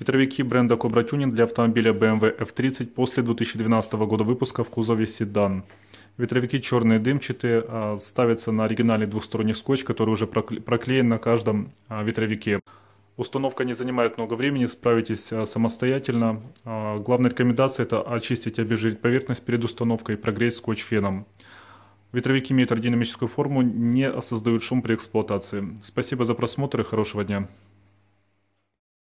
Ветровики бренда Cobra Tuning для автомобиля BMW F30 после 2012 года выпуска в кузове седан. Ветровики черные дымчатые а, ставятся на оригинальный двухсторонний скотч, который уже проклеен на каждом а, ветровике. Установка не занимает много времени, справитесь а, самостоятельно. Главная рекомендация это очистить и обезжирить поверхность перед установкой и прогреть скотч феном. Ветровики имеют аэродинамическую форму, не создают шум при эксплуатации. Спасибо за просмотр и хорошего дня.